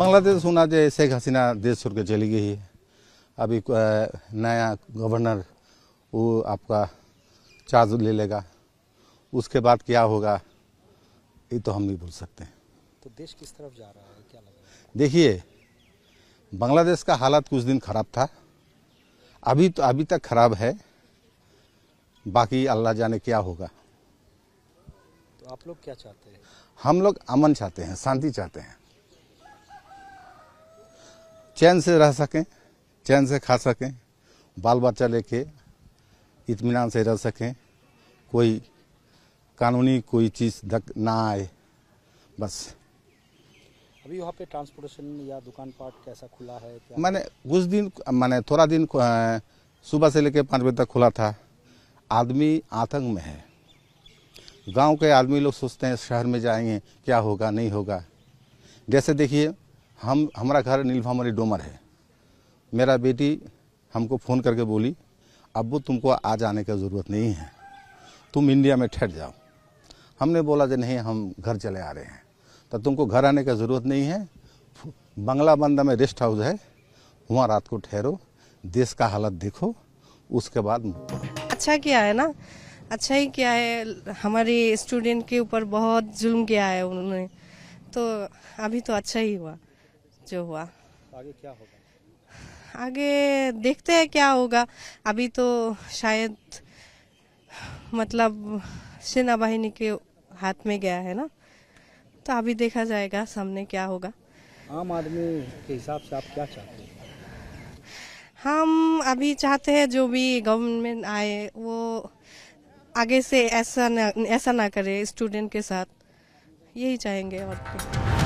बांग्लादेश सुना जे शेख हसीना देश छोड़ के चली गई है अभी नया गवर्नर वो आपका चार्ज ले लेगा उसके बाद क्या होगा ये तो हम नहीं बोल सकते हैं तो देश किस तरफ जा रहा है क्या लग देखिए बांग्लादेश का हालात कुछ दिन खराब था अभी तो अभी तक खराब है बाकी अल्लाह जाने क्या होगा तो आप लोग क्या चाहते हैं हम लोग अमन चाहते हैं शांति चाहते हैं चैन से रह सकें चैन से खा सकें बाल बच्चा लेके इतमान से रह सकें कोई कानूनी कोई चीज़ धक ना आए बस अभी वहाँ पे ट्रांसपोर्टेशन या दुकान पार्ट कैसा खुला है क्या मैंने कुछ दिन मैंने थोड़ा दिन सुबह से कर पाँच बजे तक खुला था आदमी आतंक में है गांव के आदमी लोग सोचते हैं शहर में जाएंगे क्या होगा नहीं होगा जैसे देखिए हम हमारा घर नीलफामरी डोमर है मेरा बेटी हमको फ़ोन करके बोली अबू तुमको आज आने की ज़रूरत नहीं है तुम इंडिया में ठहर जाओ हमने बोला कि नहीं हम घर चले आ रहे हैं तो तुमको घर आने की ज़रूरत नहीं है बंगला बंदा में रेस्ट हाउस है वहाँ रात को ठहरो देश का हालत देखो उसके बाद अच्छा क्या है ना अच्छा ही किया है हमारे स्टूडेंट के ऊपर बहुत जुल्म किया है उन्होंने तो अभी तो अच्छा ही हुआ जो हुआ आगे क्या होगा आगे देखते हैं क्या होगा अभी तो शायद मतलब सेना वाहिनी के हाथ में गया है ना तो अभी देखा जाएगा सामने क्या होगा आम आदमी के हिसाब से आप क्या चाहते हैं हम अभी चाहते हैं जो भी गवर्नमेंट आए वो आगे से ऐसा ना ऐसा ना करे स्टूडेंट के साथ यही चाहेंगे और